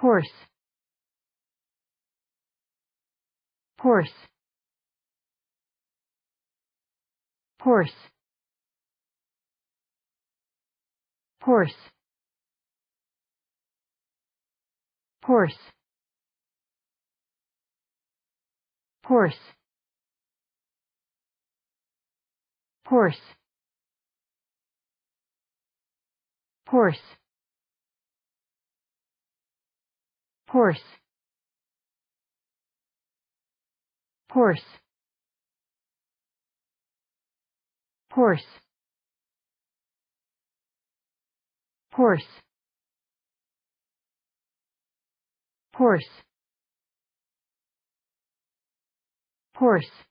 horse horse horse horse horse horse horse horse horse horse horse horse horse horse